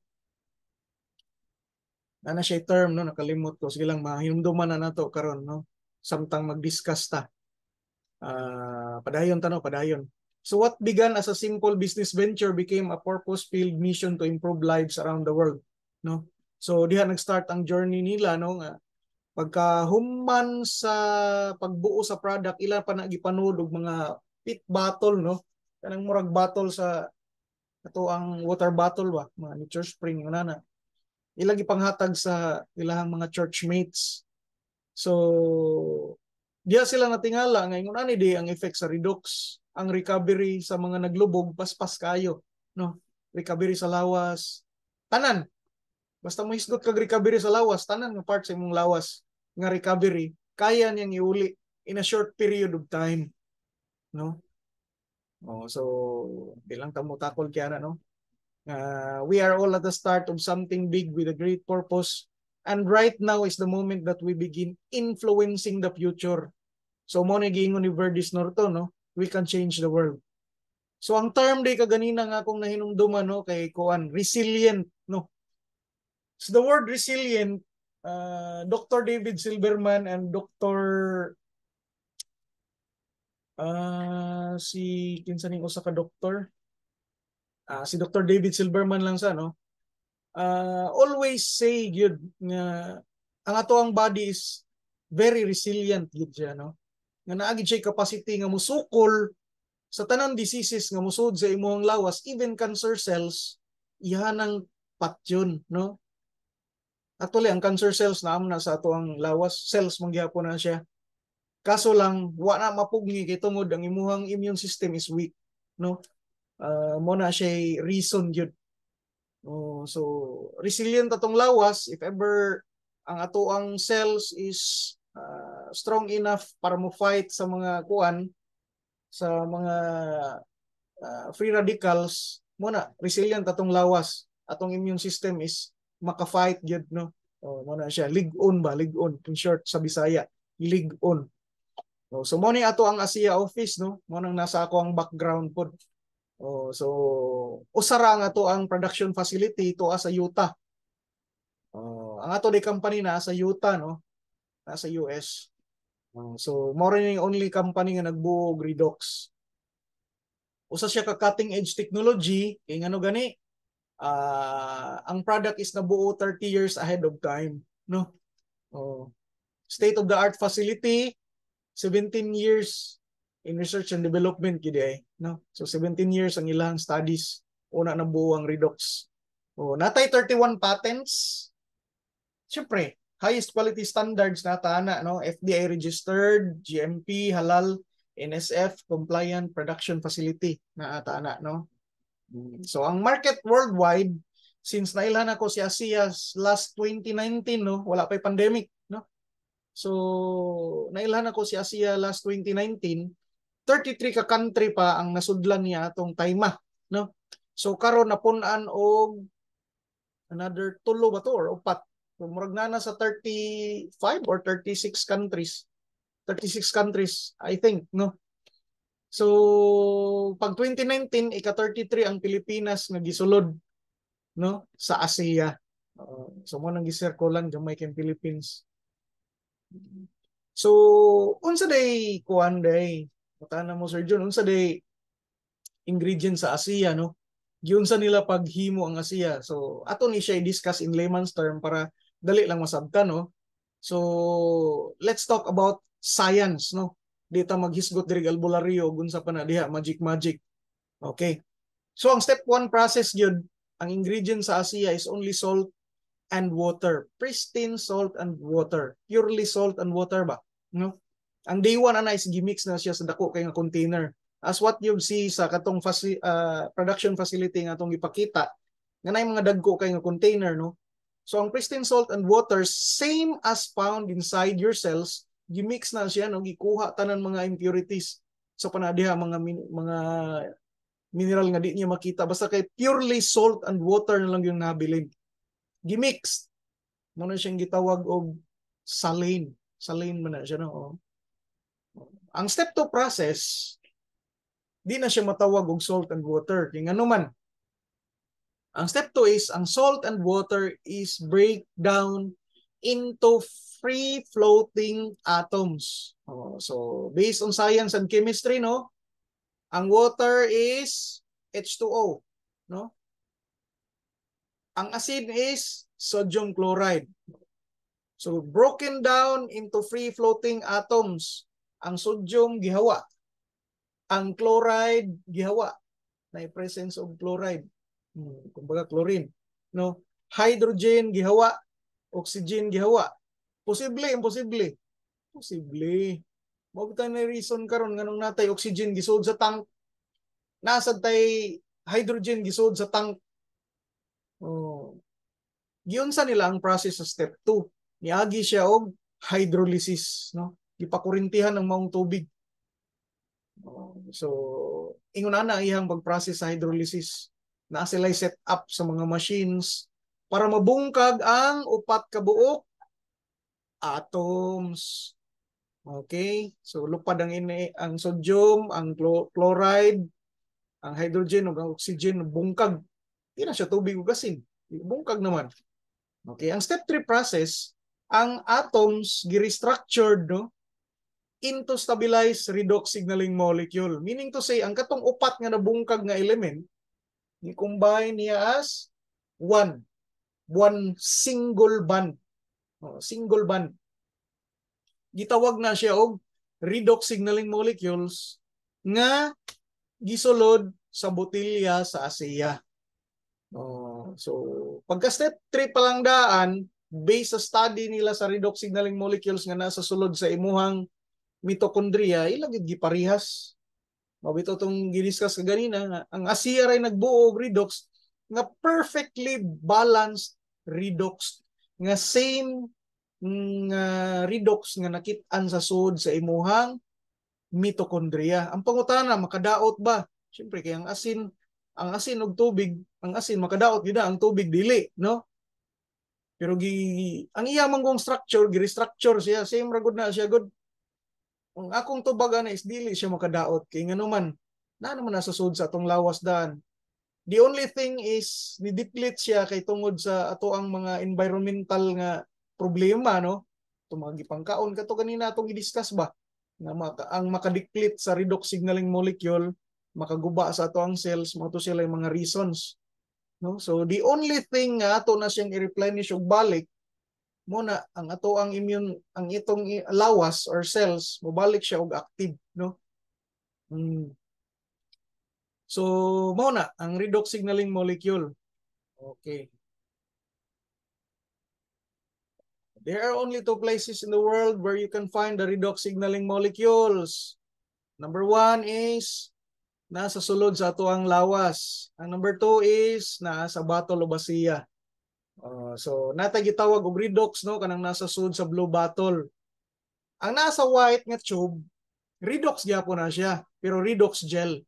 ana siya term no nakalimot ko sige lang mahimduman na nato karon no samtang mag-discuss ta uh, padayon tanaw padayon So what began as a simple business venture became a purpose-filled mission to improve lives around the world, no? So diha nag-start ang journey nila no nga pagka human sa pagbuo sa product ila pa nagipanood og mga pit battle no kanang murag battle sa ato ang water bottle ba mga ni church spring una na ilang ipanghatag sa ilang mga church mates so diya sila natingala nga ingon ani di ang effect sa redox ang recovery sa mga naglubog, paspas kayo. No? Recovery sa lawas. Tanan. Basta mo isgot kag recovery sa lawas, tanan nga part sa imong lawas nga recovery, kaya niyang iuli in a short period of time. No? Oh, so bilang tamo takol kaya na no. Uh, we are all at the start of something big with a great purpose and right now is the moment that we begin influencing the future. So mo na giingon ni Verdis Norton no we can change the world. So ang term day kaganina nga kung nahinumduman no kay kuan resilient no. So the word resilient uh, Dr. David Silverman and Dr. Uh, si kinsa ning usa ka doktor uh, si Dr. David Silverman lang sa no uh, always say gyud nga ang ato ang body is very resilient gid siya no nga naagi siya capacity nga musukol sa tanang diseases nga musud sa imong lawas even cancer cells iyan ang patyon no Actually, ang cancer cells na na sa ato ang lawas, cells manggihapon na siya. Kaso lang, wa na mapugni kay tungod ang imuhang immune system is weak, no? Uh, mo na siya reason yun. Uh, so, resilient atong lawas if ever ang ato ang cells is uh, strong enough para mo fight sa mga kuan sa mga uh, free radicals muna resilient atong lawas atong immune system is maka-fight gyud no oh muna siya ligon ba ligon in short sa Bisaya ligon oh, so mo ni ato ang Asia office no mo nang nasa ako ang background pod oh so usara nga to ang production facility to sa Utah oh ang ato di company na sa Utah no nasa US. Uh, ah, so, more yung only company nga nagbuog redox. Usa siya ka cutting edge technology, kay ngano gani, uh, ang product is nabuo 30 years ahead of time, no? Oh. State of the art facility, 17 years in research and development gid eh, no? So 17 years ang ilang studies una nabuo ang redox. Oh, natay 31 patents. Syempre, highest quality standards na tana, no? FDA registered, GMP, halal, NSF compliant production facility na tana, no? Mm. So ang market worldwide since nailhan ako si Asia last 2019 no wala pa pandemic no so nailhan ako si Asia last 2019 33 ka country pa ang nasudlan niya atong Taima no so karon napunan og another tulo ba to or upat murag na na sa 35 or 36 countries. 36 countries, I think, no? So, pag 2019, ika-33 ang Pilipinas na gisulod no, sa Asia. Uh, so, mo nang gisirkulan gamay kay Philippines. So, unsa day kuan day? na mo Sir John, unsa day ingredient sa Asia, no? sa nila paghimo ang Asia. So, ato ni siya i-discuss in layman's term para dali lang masabta no so let's talk about science no dita maghisgot diri albularyo gunsa pa na magic magic okay so ang step one process jud ang ingredient sa Asia is only salt and water pristine salt and water purely salt and water ba no ang day one ana is gimix na siya sa dako kay nga container as what you see sa katong faci- uh, ah, production facility nga atong ipakita nga nay mga dagko kay nga container no So ang pristine salt and water, same as found inside your cells, gimix na siya, no? gikuha tanan mga impurities sa so, panadiha mga min- mga mineral nga di niya makita basta kay purely salt and water na lang yung nabilin gimix mo na siyang gitawag og saline saline man na siya no ang step 2 process di na siya matawag og salt and water kay ano man ang step 2 is, ang salt and water is break down into free floating atoms. Oh, so, based on science and chemistry, no? Ang water is H2O, no? Ang acid is sodium chloride. So, broken down into free floating atoms. Ang sodium gihawa. Ang chloride gihawa. Na presence of chloride. Hmm, kumbaga chlorine, no? Hydrogen gihawa, oxygen gihawa. Posible, imposible. Posible. Mao ta na reason karon nganong natay oxygen gisod sa tank. Nasad tay hydrogen gisod sa tank. Oh. Giunsa nila ang process sa step 2. Niagi siya og hydrolysis, no? Gipakurintihan ang maong tubig. Oh, so, ingon na iyang pag-process sa hydrolysis na sila set up sa mga machines para mabungkag ang upat kabuok atoms. Okay? So lupad ang ini ang sodium, ang chloride, ang hydrogen ang oxygen bungkag. Di na siya tubig ug gasin. Bungkag naman. Okay, ang step 3 process, ang atoms gi-restructured no into stabilized redox signaling molecule. Meaning to say, ang katong upat nga nabungkag nga element Ni-combine niya as one. One single band. Oh, single band. Gitawag na siya og redox signaling molecules nga gisulod sa botilya sa ASEA. Oh, so pagka step 3 pa lang daan based sa study nila sa redox signaling molecules nga nasa sulod sa imuhang mitochondria ila gid giparihas mabito tong giniskas kaganina, ang ASEAN ay nagbuo og redox nga perfectly balanced redox nga same mm, nga redox nga nakit-an sa sod sa imuhang mitochondria. Ang pangutana makadaot ba? Syempre kay ang asin ang asin og tubig, ang asin makadaot gyud ang tubig dili, no? Pero gi ang iyamang kong structure, gi-restructure siya, same ra gud na siya good ang akong tubaga na is dili siya makadaot kay nganuman na naman nasusod sa atong lawas dan The only thing is ni-deplete siya kay tungod sa ato ang mga environmental nga problema no. Tumagipang kaon kato kanina atong i-discuss ba na maka, ang makadeplete sa redox signaling molecule makaguba sa ato ang cells mo to sila yung mga reasons no so the only thing nga ato na siyang i-replenish og balik muna ang ato ang immune ang itong lawas or cells mobalik siya og active no mm. so muna ang redox signaling molecule okay There are only two places in the world where you can find the redox signaling molecules. Number one is nasa sulod sa ato ang lawas. Ang number two is nasa bato lobasiya. Ah, so nata gitawag og redox no kanang nasa sud sa blue bottle. Ang nasa white nga tube redox gyapon na siya pero redox gel.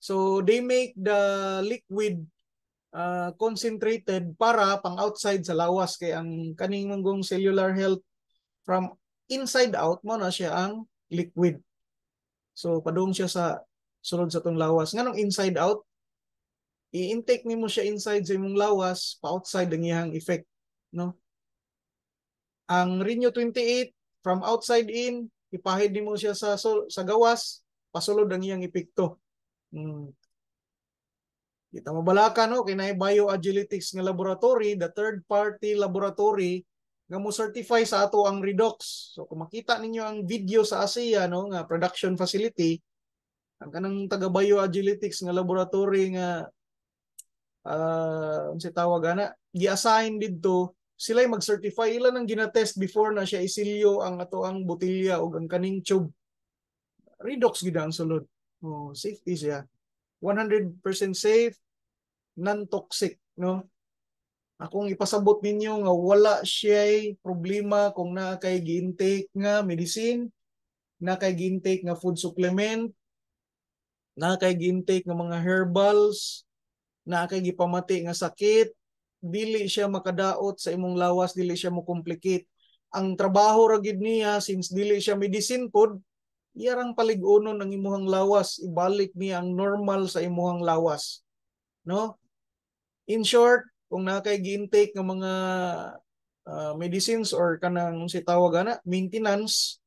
So they make the liquid uh, concentrated para pang outside sa lawas kay ang kaning manggong cellular health from inside out mo na siya ang liquid. So padung siya sa sulod sa tong lawas nganong inside out i-intake nimo siya inside sa imong lawas pa outside ang iyang effect no ang Renew 28 from outside in ipahid nimo siya sa sa gawas pasulod ang iyang epekto hmm. kita mo balaka no kinay bioagilitics nga laboratory the third party laboratory nga mo certify sa ato ang redox so kung makita ninyo ang video sa ASEA no nga production facility ang kanang taga bioagilitics nga laboratory nga uh, si tawag ana gi-assign didto sila mag-certify ila nang ginatest before na siya isilyo ang ato ang botilya o ang kaning tube redox gid ang sulod oh safety siya 100% safe non toxic no akong ipasabot ninyo nga wala siya'y problema kung na kay gi-intake nga medicine na kay gi-intake nga food supplement na kay gi-intake nga mga herbals na kay gipamati nga sakit dili siya makadaot sa imong lawas dili siya mo complicate ang trabaho ra gid niya since dili siya medicine pod iyarang paligunon ang imuhang lawas ibalik niya ang normal sa imuhang lawas no in short kung nakay gi-intake ng mga uh, medicines or kanang si tawag ana maintenance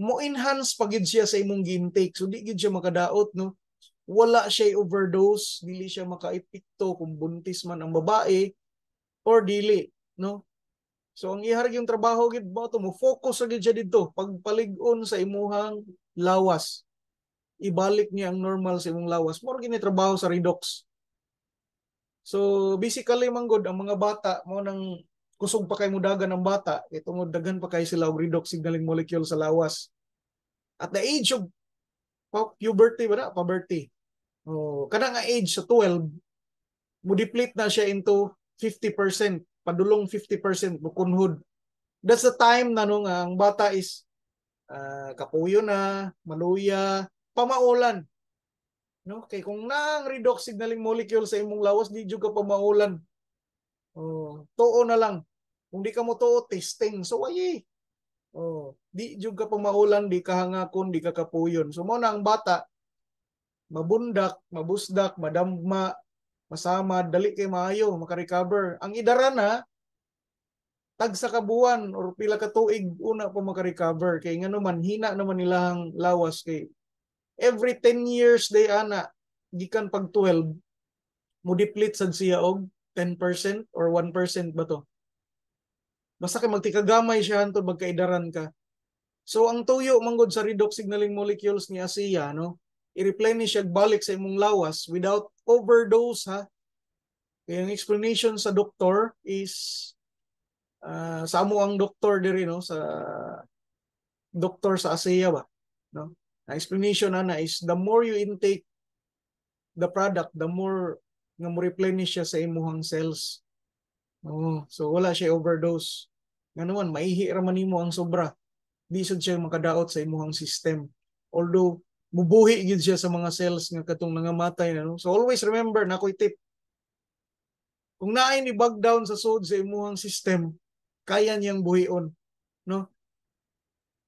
mo enhance pagid siya sa imong gi-intake so di gid siya makadaot no wala siya overdose, dili siya makaepekto kung buntis man ang babae or dili, no? So ang iharag yung trabaho gid ba mo focus sa gid siya pagpalig-on sa imuhang lawas. Ibalik niya ang normal sa imong lawas. Moro gini trabaho sa redox. So basically man god ang mga bata mo nang kusog pa kay mudagan ang bata, ito mo dagan pa kay sila og redox signaling molecule sa lawas. At the age of puberty ba na? Puberty. Oh, kada nga age sa 12, mo deplete na siya into 50%, padulong 50% bukunhod. That's the time na nung ang bata is uh, kapuyo na, maluya, pamaulan. No? Kay kung nang redox signaling molecule sa imong lawas, di jud ka pamaulan. Oh, tuo na lang. Kung di ka mo tuo, testing. So, wayi. Oh di jud ka pamaulan di kahangakon di kakapuyon so mo na ang bata mabundak mabusdak madamma masama dali kay maayo makarecover ang idara na tag sa kabuan or pila ka tuig una pa makarecover kay ngano man hina naman nila ang lawas kay every 10 years day ana gikan pag 12 mo deplete sad siya og 10% or 1% ba to basta kay magtikagamay siya hantod magkaidaran ka So ang tuyo manggod sa redox signaling molecules ni siya no i-replenish ag balik sa imong lawas without overdose ha. Kaya ang explanation sa doktor is uh, sa amo ang doktor diri no sa doktor sa ASEA ba no. Ang explanation ana is the more you intake the product the more nga mo replenish siya sa imong cells. Oh, so wala siya overdose. Nganuan maihi ra man nimo ang sobra di sad siya makadaot sa imuhang system. Although mubuhi gid siya sa mga cells nga katong nangamatay na no. So always remember na koy tip. Kung naay ni bug down sa sod sa imuhang system, kaya niyang buhion, no?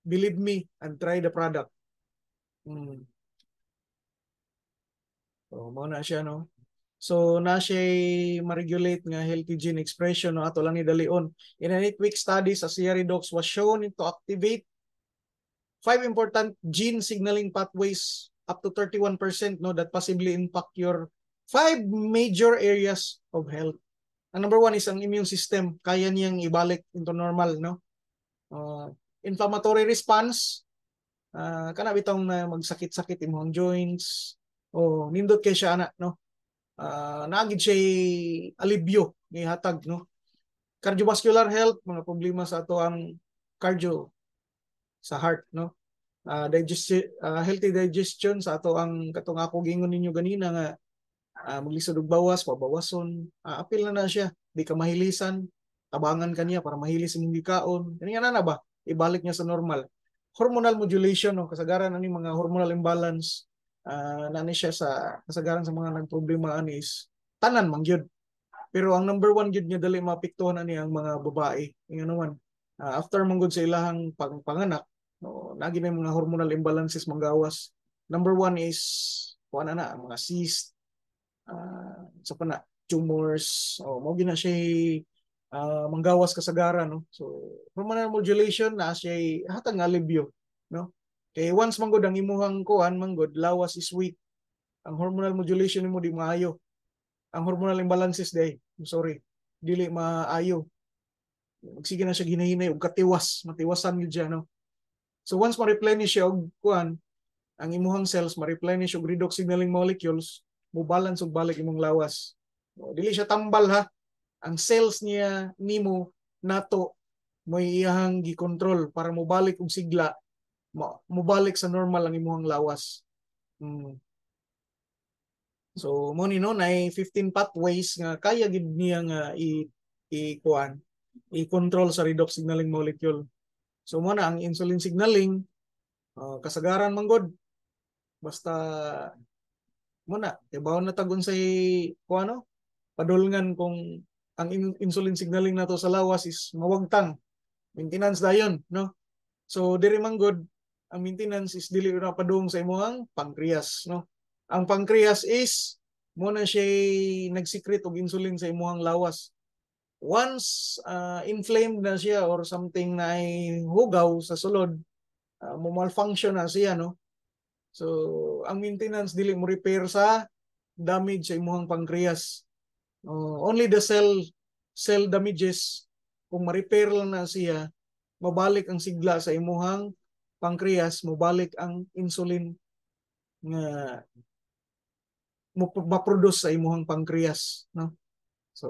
Believe me and try the product. Mm. So mo na siya no. So na siya ma-regulate nga healthy gene expression no ato lang ni dalion. In an 8-week study sa CRE Redox was shown to activate five important gene signaling pathways up to 31% no that possibly impact your five major areas of health. Ang number one is ang immune system. Kaya niyang ibalik into normal, no? Uh, inflammatory response. Uh, ah, kana bitong na ah, magsakit-sakit imong joints o oh, nindot kay siya ana no uh, naagid siya alibyo ni hatag no cardiovascular health mga problema sa ato ang cardio sa heart no uh, ah, digestion uh, ah, healthy digestion sa ato ang katong ako gingon ninyo ganina nga uh, maglisod og bawas pabawason uh, apil na na siya di ka mahilisan tabangan kaniya para mahilis imong gikaon kani na na ba ibalik niya sa normal hormonal modulation no kasagaran ani mga hormonal imbalance uh, na ni siya sa kasagaran sa mga nagproblema ani is tanan man gyud pero ang number one gyud niya dali mapiktuhan ani ang mga babae ingano man uh, after manggod sa ilahang pang panganak No, lagi may mga hormonal imbalances manggawas. Number one is kuan na mga cyst uh, ah, sa pana tumors o oh, mao gina siya uh, manggawas kasagara no. So hormonal modulation na siya hatag alibyo no. Kay once manggod ang imuhang kuan manggod lawas is weak. Ang hormonal modulation mo di maayo. Ang hormonal imbalances day, sorry, dili maayo magsige na siya ginahinay og katiwas matiwasan gyud siya no So once ma-replenish og kuan ang imuhang cells ma-replenish og redox signaling molecules, mo balance og balik imong lawas. O, dili siya tambal ha. Ang cells niya nimo nato mo iyang gikontrol para mo balik og sigla mo balik sa normal ang imuhang lawas. Hmm. So mo ni no nay 15 pathways nga kaya gid niya nga i i kuan i-control sa redox signaling molecule. So muna ang insulin signaling uh, kasagaran manggod basta muna na ibaw na tagon say ko ano padulngan kung ang in- insulin signaling nato sa lawas is mawagtang maintenance dayon no so diri manggod ang maintenance is dili na padung sa imong pancreas no ang pancreas is muna na siya nagsikret og insulin sa imong lawas once uh, inflamed na siya or something na ay hugaw sa sulod, uh, malfunction na siya, no? So, ang maintenance, dili mo repair sa damage sa imuhang pancreas. Uh, only the cell cell damages, kung ma-repair lang na siya, mabalik ang sigla sa imuhang pancreas, mabalik ang insulin nga maproduce sa imuhang pancreas, no? So,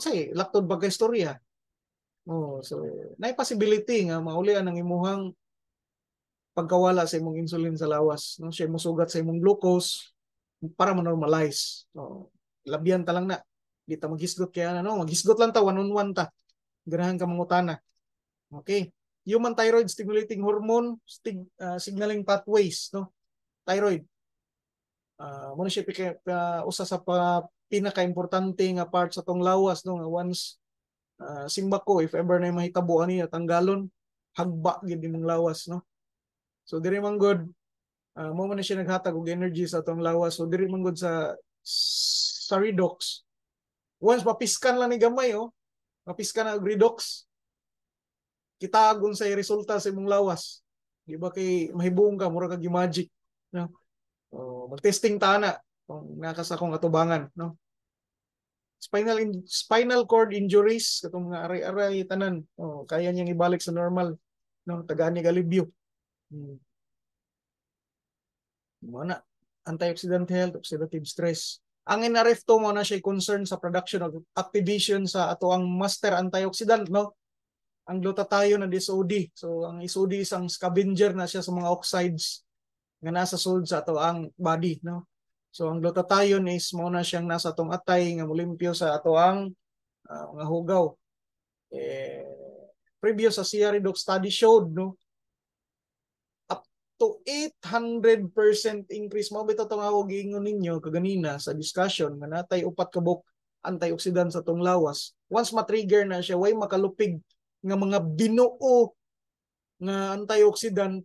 say laktod bagay istorya. Oh, so na possibility nga maulian ang imuhang pagkawala sa imong insulin sa lawas, no? Siya musugat sa imong glucose para mo normalize so oh, labyan ta lang na. Di ta maghisgot kaya ano, maghisgot lang ta one on one ta. Ganahan ka mangutana. Okay. Human thyroid stimulating hormone, stig, uh, signaling pathways, no? Thyroid uh, muna siya usa sa pa, pinakaimportante nga part sa tong lawas no nga once uh, simba ko if ever na mahitabo ani tanggalon hagba gid imong lawas no so diri man good uh, ah, mo man siya naghatag og energy sa tong lawas so diri man good sa sa redox once mapiskan lang ni gamay oh mapiskan na og redox kita agon sa resulta sa imong lawas di ba kay mahibong ka mura ka gi magic no So, mag-testing ta na kung nakas akong katubangan, no? Spinal in, spinal cord injuries katong mga aray-aray tanan, oh, kaya niyang ibalik sa normal, no? Tagani galibyo. Hmm. Mana antioxidant health, oxidative stress. Ang NRF to mo na siya concern sa production of activation sa ato ang master antioxidant, no? Ang glutathione na SOD. So ang SOD isang scavenger na siya sa mga oxides nga nasa sud sa ato ang body no so ang glutathione is mao na siyang nasa atong atay nga molimpyo sa ato ang uh, ah, nga hugaw eh previous sa CR redox study showed no up to 800% increase mao bitaw tawag ingon ninyo kaganina sa discussion nga natay upat ka buok antioxidant sa tong lawas once ma-trigger na siya way makalupig nga mga binuo nga antioxidant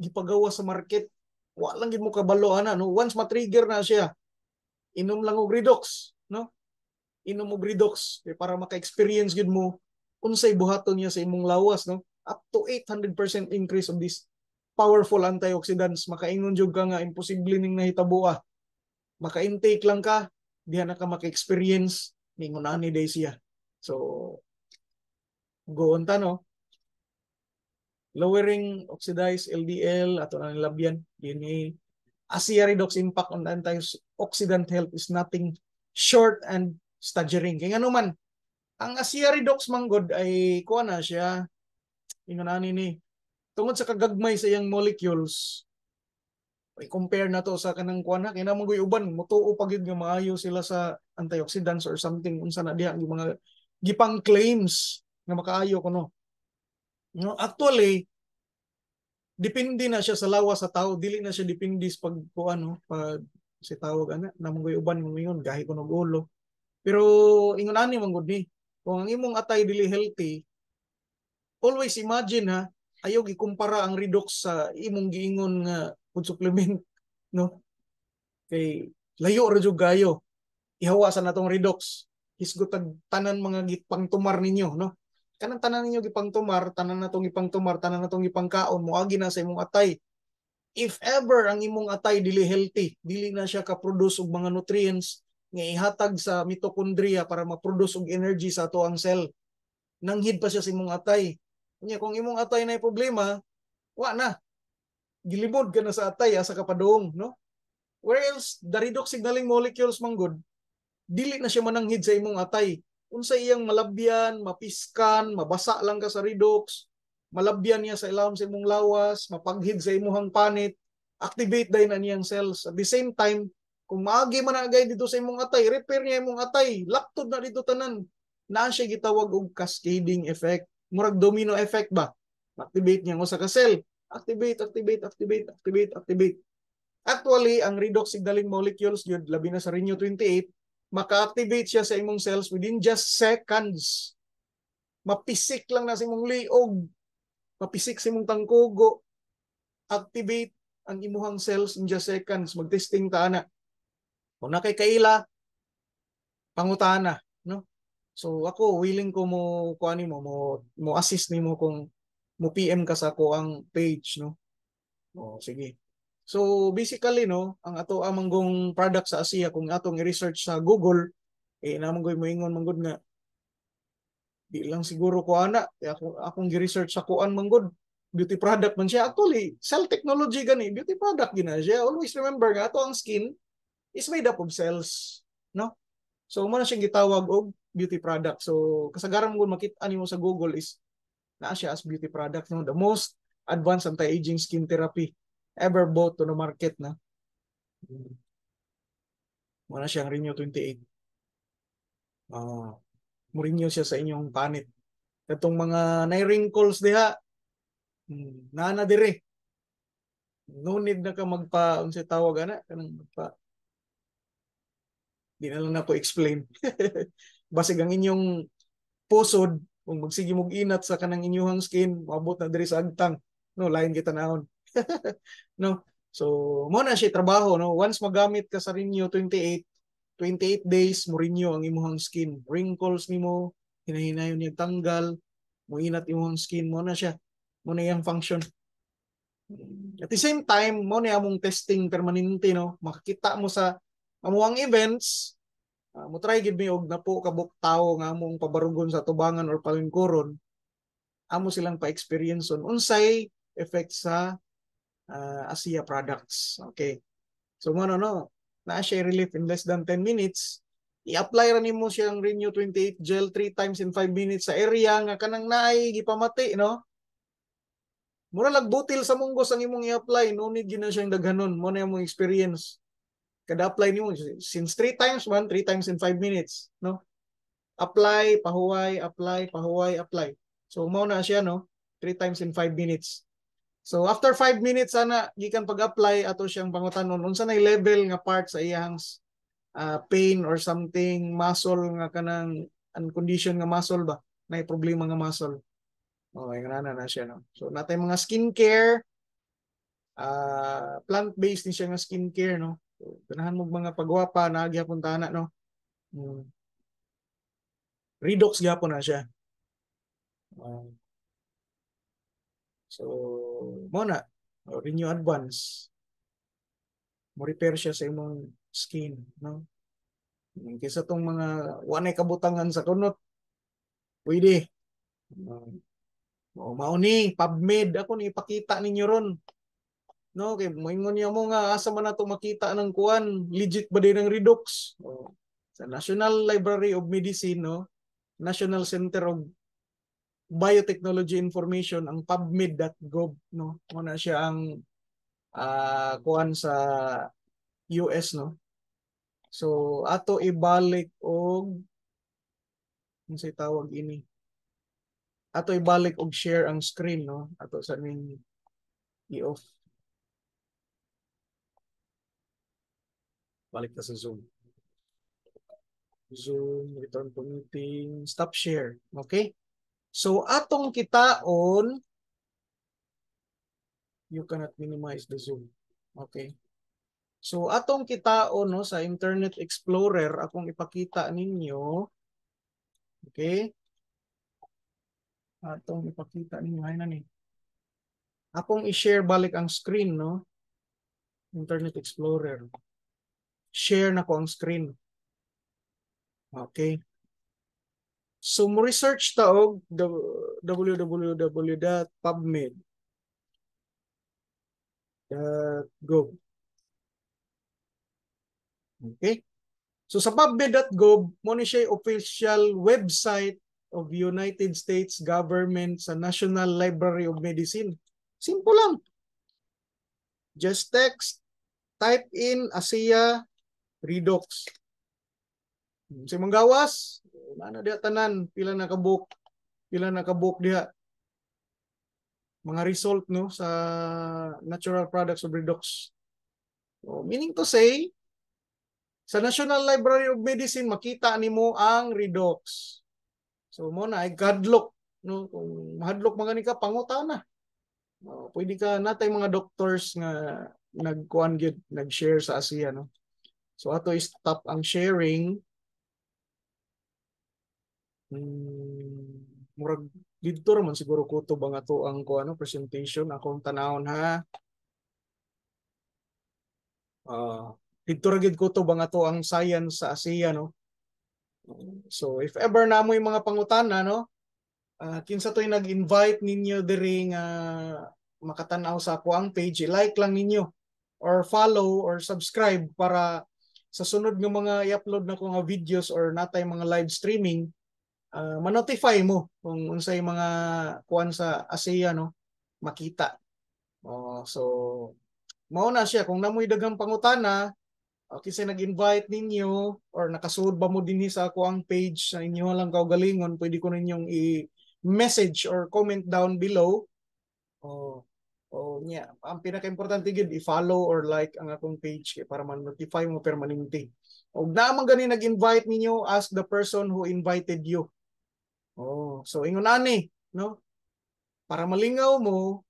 gipagawa sa market wa lang gid mo kabalohan no once ma-trigger na siya inom lang og redox no inom og redox kay eh, para maka-experience gid mo unsay buhaton niya sa imong lawas no up to 800% increase of this powerful antioxidants makaingon jud ka nga imposible ning nahitabo ah maka-intake lang ka diha na ka maka-experience ning unani day siya so goon ta no lowering oxidized LDL, ato na labyan, DNA. Eh. Asia redox impact on antioxidant health is nothing short and staggering. Kaya ano ang Asia redox manggod ay kuha na siya, ingunan ni tungod sa kagagmay sa iyang molecules, i-compare na to sa kanang kuha na, kaya naman uban, mutuo pag yun nga maayo sila sa antioxidants or something, unsa na diha, yung mga gipang claims nga makaayo kuno No, actually depende na siya sa lawas sa tao, dili na siya depende sa pag ko ano, pag si tawag ana namungoy uban mo ingon gahi ko ng ulo. Pero ingon ani man gud ni, kung ang imong atay dili healthy, always imagine ha, ayaw gikumpara ang redox sa imong giingon nga food supplement, no? Kay layo ra jud gayo. Ihawasan natong redox. Hisgutag tanan mga gitpangtumar ninyo, no? kanang tanan ninyo gipang tumar tanan natong gipang tumar tanan natong gipang kaon moagi na sa imong atay if ever ang imong atay dili healthy dili na siya ka produce og mga nutrients nga ihatag sa mitochondria para ma-produce og energy sa ato ang cell nanghid pa siya sa imong atay nya kung imong atay na problema wa na gilibod ka na sa atay asa ka padung no where else the redox signaling molecules man good dili na siya mananghid sa imong atay unsa iyang malabyan, mapiskan, mabasa lang ka sa redox, malabyan niya sa ilawom sa imong lawas, mapaghid sa imong panit, activate dahil na niyang cells. At the same time, kung maagi man agay dito sa imong atay, repair niya imong atay, laktod na dito tanan. na siya gitawag og cascading effect. Murag domino effect ba? Activate niya mo sa cell. Activate, activate, activate, activate, activate. Actually, ang redox signaling molecules yun, labi na sa Renew 28, maka-activate siya sa imong cells within just seconds. Mapisik lang na sa imong liog. Mapisik sa imong tangkugo. Activate ang imuhang cells in just seconds. Mag-testing ta na. Kung na kay kaila, pangutana. No? So ako, willing ko mo, kuani mo, mo, mo assist ni mo kung mo PM ka sa ko ang page. No? O, sige. So basically no, ang ato ang manggong product sa Asia kung atong i-research sa Google, eh namang goy moingon manggod nga di lang siguro ko ana, ako akong gi-research sa kuan manggod beauty product man siya actually cell technology gani beauty product gina siya always remember nga ato ang skin is made up of cells no so mo na siyang gitawag og beauty product so kasagaran mo makita nimo sa Google is naa siya as beauty product no the most advanced anti-aging skin therapy ever bought to no market hmm. na. Wala siyang renew 28. Ah, uh, renew siya sa inyong panit. Katong mga nai-wrinkles diha. Hmm, nana dire. No need na ka magpa unsay tawag ana kanang magpa Di na lang na ko explain. Basig ang inyong posod kung magsige mog inat sa kanang inyuhang skin, mabot na dire sa agtang. No, lain kita naon. no? So, mo na siya trabaho, no? Once magamit ka sa renew 28, 28 days mo renew ang imong skin. Wrinkles nimo, hinahinayon niya tanggal, mo inat imong skin mo na siya. Mo na yang function. At the same time, mo na among testing permanente, no? Makakita mo sa amuang events, Uh, mo try give me og napo ka buk tao nga among pabarugon sa tubangan or palingkuron amo silang pa-experience on unsay effect sa uh, ASEA products. Okay. So mo no, na share relief in less than 10 minutes, i-apply ra nimo siyang Renew 28 gel 3 times in 5 minutes sa area nga kanang naay gipamati, no? Mura lag butil sa munggos ang imong i-apply, no need gyud na siyang daghanon, mo na imong experience. Kada apply nimo since 3 times man, 3 times in 5 minutes, no? Apply, pahuway, apply, pahuway, apply. So mo na siya no, 3 times in 5 minutes. So after 5 minutes ana gikan pag-apply ato siyang pangutanon unsa na level nga part sa iyang uh, pain or something muscle nga kanang uncondition nga muscle ba nay problema nga muscle. Okay, oh, na na siya no. So natay mga skincare uh, plant-based ni siya nga skincare no. So, ganahan mo mga pagwapa na gyapon tana no. Hmm. Redox gyapon na siya. Um, So, muna, renew advance. Mo-repair siya sa imong skin, no? Kaysa tong mga wanay kabutangan sa kunot, pwede. Mao um, mao ni PubMed, ako ni ipakita ninyo ron. No, kay moingon niya mo nga asa man nato makita ng kuan, legit ba din ang redox? sa National Library of Medicine, no? National Center of biotechnology information ang pubmed.gov no mo siya ang uh, ah, kuan sa US no so ato ibalik og unsay tawag ini ato ibalik og share ang screen no ato sa ning i-off balik ta sa Zoom Zoom return to meeting stop share okay So atong kitaon, you cannot minimize the zoom. Okay. So atong kitaon no, sa Internet Explorer, akong ipakita ninyo. Okay. Atong ipakita ninyo. ay na Akong i-share balik ang screen no. Internet Explorer. Share na ko ang screen. Okay. So mo research ta og oh, www.pubmed.gov. Okay? So sa pubmed.gov mo ni siya official website of United States government sa National Library of Medicine. Simple lang. Just text, type in ASEA Redox. Sa mong gawas, Mana dia tanan pila nakabook pila nakabook dia mga result no sa natural products of redox. So, meaning to say sa National Library of Medicine makita nimo ang redox. So mo na ay gadlock no kung mahadlok mga ni ka pangutana. No, pwede ka natay mga doctors nga nagkuan gyud nag-share sa asiya no. So ato is stop ang sharing Hmm, murag dito raman siguro ko to bang ato ang ko ano presentation akong tanawon ha. Uh, dito ra gid ko to bang ato ang science sa ASEAN no. So if ever na mo yung mga pangutana no, uh, kinsa to'y nag-invite ninyo diri nga uh, makatanaw sa ko ang page, like lang ninyo or follow or subscribe para sa sunod nga mga i-upload na ko nga videos or natay mga live streaming uh, manotify mo kung unsay mga kuan sa ASEAN no makita. Oh, so mao na siya kung namoy daghang pangutana uh, kinsa nag-invite ninyo or nakasuod ba mo dinhi sa ako ang page sa inyo lang kaugalingon pwede ko ninyong i-message or comment down below. Oh, Oh, niya. Yeah. Ang pinaka-importante gid i-follow or like ang akong page kay para man-notify mo permanente. Og na man gani nag-invite ninyo, ask the person who invited you. Oh, so ingon ani, no? Para malingaw mo,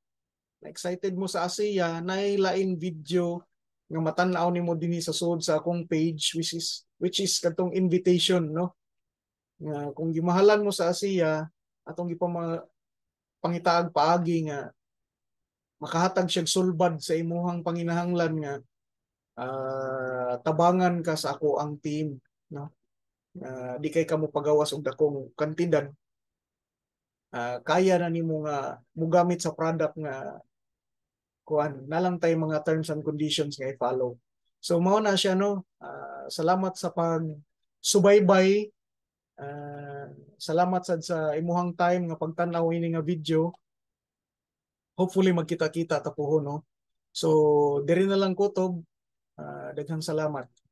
na excited mo sa ASEA, nay lain video nga matan-aw nimo dinhi sa sud sa akong page which is which is katong invitation, no? Nga kung gimahalan mo sa ASEA, atong gipama pangitaag paagi nga makahatag siya sulbad sa imuhang panginahanglan nga uh, tabangan ka sa ako ang team no uh, di kay kamo pagawas og dakong kantidad uh, ah, kaya na ni nga mugamit sa product nga kuan na lang tay mga terms and conditions nga i-follow. So mao na siya no. Uh, salamat sa pag subaybay. Uh, salamat sad sa imuhang time nga pagtan-aw ini nga video. Hopefully magkita-kita ta puho no. So diri na lang kutob. Uh, daghang salamat.